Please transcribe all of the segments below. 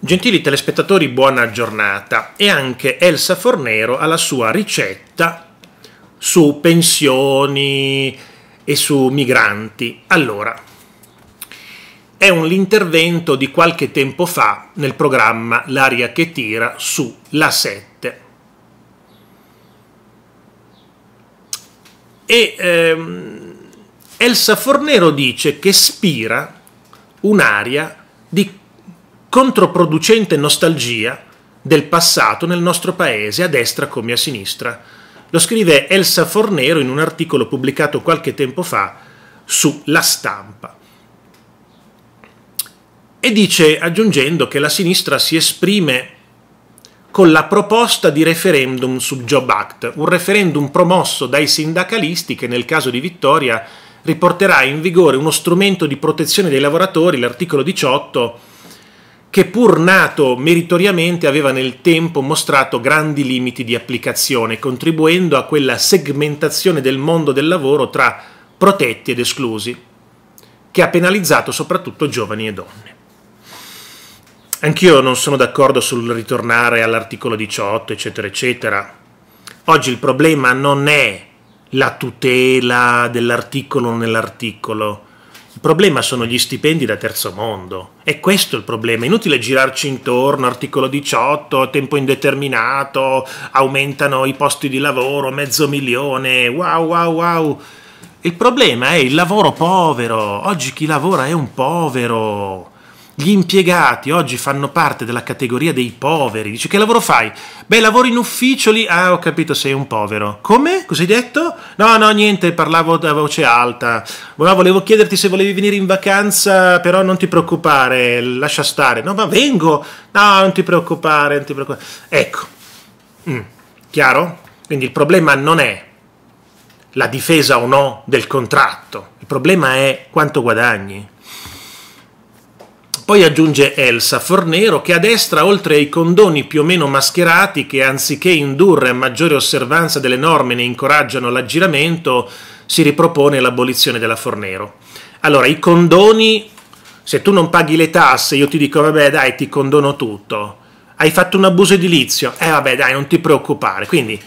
Gentili telespettatori, buona giornata. E anche Elsa Fornero ha la sua ricetta su pensioni e su migranti. Allora, è un intervento di qualche tempo fa nel programma L'aria che tira su La 7. E ehm, Elsa Fornero dice che spira un'aria di controproducente nostalgia del passato nel nostro paese, a destra come a sinistra. Lo scrive Elsa Fornero in un articolo pubblicato qualche tempo fa su La Stampa. E dice, aggiungendo, che la sinistra si esprime con la proposta di referendum sul Job Act, un referendum promosso dai sindacalisti che nel caso di vittoria riporterà in vigore uno strumento di protezione dei lavoratori, l'articolo 18, che pur nato meritoriamente aveva nel tempo mostrato grandi limiti di applicazione, contribuendo a quella segmentazione del mondo del lavoro tra protetti ed esclusi, che ha penalizzato soprattutto giovani e donne. Anch'io non sono d'accordo sul ritornare all'articolo 18, eccetera, eccetera. Oggi il problema non è la tutela dell'articolo nell'articolo, il problema sono gli stipendi da terzo mondo. È questo il problema. Inutile girarci intorno, articolo 18, tempo indeterminato, aumentano i posti di lavoro, mezzo milione, wow wow wow. Il problema è il lavoro povero. Oggi chi lavora è un povero. Gli impiegati oggi fanno parte della categoria dei poveri. Dici che lavoro fai? Beh, lavoro in ufficio lì. Ah, ho capito, sei un povero. Come? Cos'hai detto? No, no, niente, parlavo a voce alta. No, boh, volevo chiederti se volevi venire in vacanza, però non ti preoccupare, lascia stare. No, ma vengo. No, non ti preoccupare, non ti preoccupare. Ecco. Mm. Chiaro? Quindi il problema non è la difesa o no del contratto. Il problema è quanto guadagni. Poi aggiunge Elsa Fornero che a destra, oltre ai condoni più o meno mascherati che anziché indurre a maggiore osservanza delle norme ne incoraggiano l'aggiramento, si ripropone l'abolizione della Fornero. Allora, i condoni, se tu non paghi le tasse, io ti dico vabbè dai ti condono tutto, hai fatto un abuso edilizio, eh vabbè dai non ti preoccupare, quindi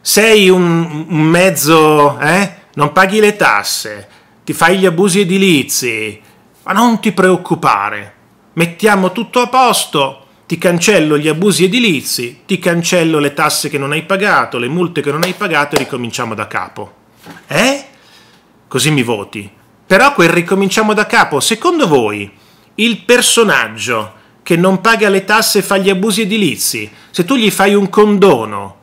sei un, un mezzo, eh? non paghi le tasse, ti fai gli abusi edilizi, ma non ti preoccupare, mettiamo tutto a posto, ti cancello gli abusi edilizi, ti cancello le tasse che non hai pagato, le multe che non hai pagato e ricominciamo da capo. Eh? Così mi voti. Però quel ricominciamo da capo, secondo voi, il personaggio che non paga le tasse e fa gli abusi edilizi, se tu gli fai un condono,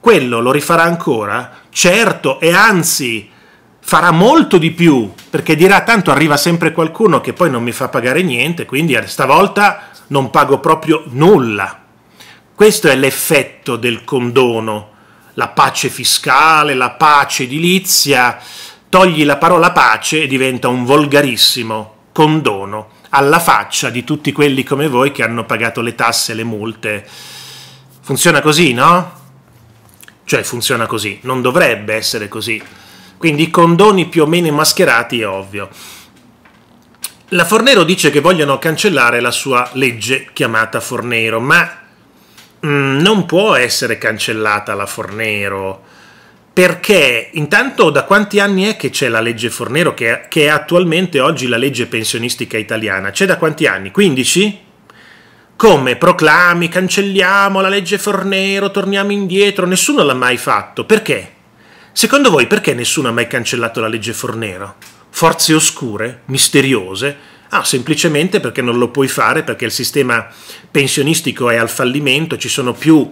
quello lo rifarà ancora? Certo, e anzi, farà molto di più perché dirà tanto arriva sempre qualcuno che poi non mi fa pagare niente, quindi eh, stavolta non pago proprio nulla. Questo è l'effetto del condono, la pace fiscale, la pace edilizia, togli la parola pace e diventa un volgarissimo condono alla faccia di tutti quelli come voi che hanno pagato le tasse, le multe. Funziona così, no? Cioè funziona così, non dovrebbe essere così. Quindi i condoni più o meno mascherati è ovvio. La Fornero dice che vogliono cancellare la sua legge chiamata Fornero, ma mh, mm, non può essere cancellata la Fornero perché intanto da quanti anni è che c'è la legge Fornero che che è attualmente oggi la legge pensionistica italiana? C'è da quanti anni? 15? Come proclami, cancelliamo la legge Fornero, torniamo indietro, nessuno l'ha mai fatto. Perché? Secondo voi perché nessuno ha mai cancellato la legge Fornero? Forze oscure, misteriose? Ah, semplicemente perché non lo puoi fare, perché il sistema pensionistico è al fallimento, ci sono più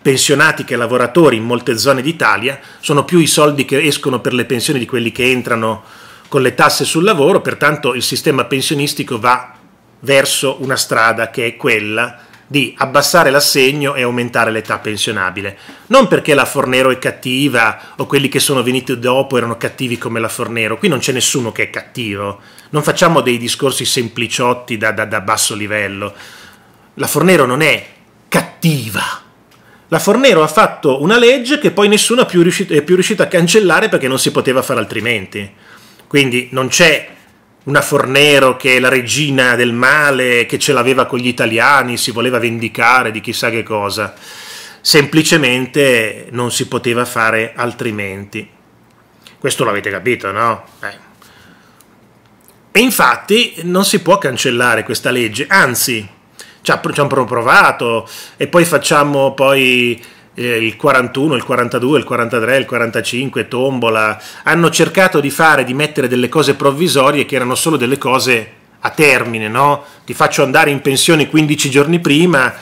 pensionati che lavoratori in molte zone d'Italia, sono più i soldi che escono per le pensioni di quelli che entrano con le tasse sul lavoro, pertanto il sistema pensionistico va verso una strada che è quella di abbassare l'assegno e aumentare l'età pensionabile. Non perché la Fornero è cattiva o quelli che sono venuti dopo erano cattivi come la Fornero, qui non c'è nessuno che è cattivo, non facciamo dei discorsi sempliciotti da, da, da basso livello. La Fornero non è cattiva. La Fornero ha fatto una legge che poi nessuno è più riuscito a cancellare perché non si poteva fare altrimenti. Quindi non c'è una Fornero che è la regina del male, che ce l'aveva con gli italiani, si voleva vendicare di chissà che cosa. Semplicemente non si poteva fare altrimenti. Questo l'avete capito, no? Eh. E infatti non si può cancellare questa legge, anzi, ci hanno provato e poi facciamo poi eh, il 41, il 42, il 43, il 45, tombola, hanno cercato di fare, di mettere delle cose provvisorie che erano solo delle cose a termine, no? Ti faccio andare in pensione 15 giorni prima,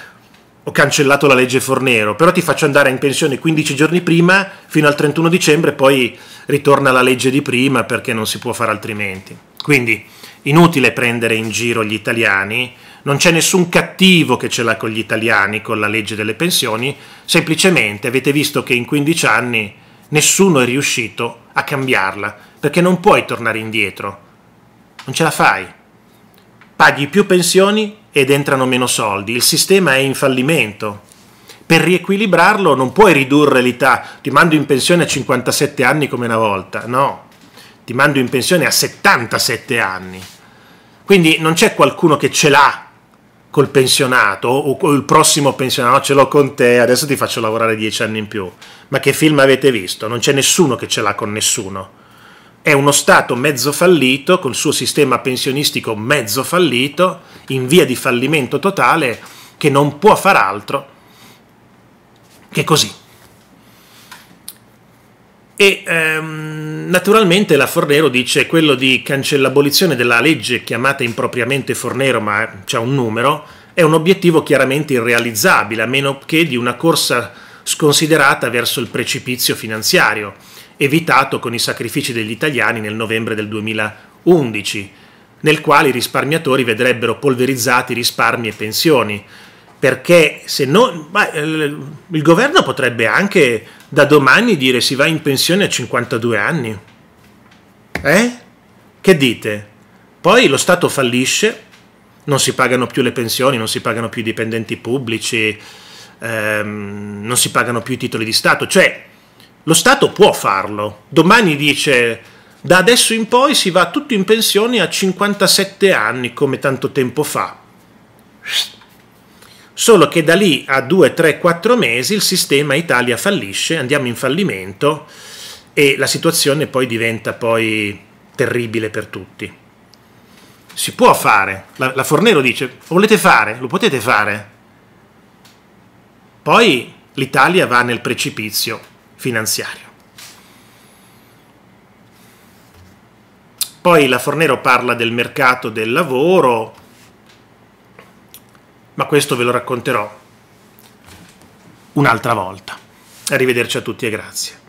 ho cancellato la legge Fornero, però ti faccio andare in pensione 15 giorni prima fino al 31 dicembre, poi ritorna la legge di prima perché non si può fare altrimenti. Quindi inutile prendere in giro gli italiani, non c'è nessun cattivo che ce l'ha con gli italiani, con la legge delle pensioni, semplicemente avete visto che in 15 anni nessuno è riuscito a cambiarla, perché non puoi tornare indietro, non ce la fai. Paghi più pensioni ed entrano meno soldi, il sistema è in fallimento. Per riequilibrarlo non puoi ridurre l'età, ti mando in pensione a 57 anni come una volta, no, ti mando in pensione a 77 anni. Quindi non c'è qualcuno che ce l'ha col pensionato o col prossimo pensionato ah, ce l'ho con te, adesso ti faccio lavorare dieci anni in più. Ma che film avete visto? Non c'è nessuno che ce l'ha con nessuno. È uno Stato mezzo fallito, col suo sistema pensionistico mezzo fallito, in via di fallimento totale, che non può far altro che così. E ehm, naturalmente la Fornero dice quello di cancellabolizione della legge chiamata impropriamente Fornero, ma c'è un numero, è un obiettivo chiaramente irrealizzabile, a meno che di una corsa sconsiderata verso il precipizio finanziario, evitato con i sacrifici degli italiani nel novembre del 2011, nel quale i risparmiatori vedrebbero polverizzati risparmi e pensioni, perché se no ma, eh, il governo potrebbe anche da domani dire si va in pensione a 52 anni. Eh? Che dite? Poi lo Stato fallisce, non si pagano più le pensioni, non si pagano più i dipendenti pubblici, ehm, non si pagano più i titoli di Stato, cioè lo Stato può farlo. Domani dice da adesso in poi si va tutto in pensione a 57 anni come tanto tempo fa. Solo che da lì a 2, 3, 4 mesi il sistema Italia fallisce, andiamo in fallimento e la situazione poi diventa poi terribile per tutti. Si può fare, la, la Fornero dice, volete fare, lo potete fare. Poi l'Italia va nel precipizio finanziario. Poi la Fornero parla del mercato del lavoro, ma questo ve lo racconterò un'altra volta. Arrivederci a tutti e grazie.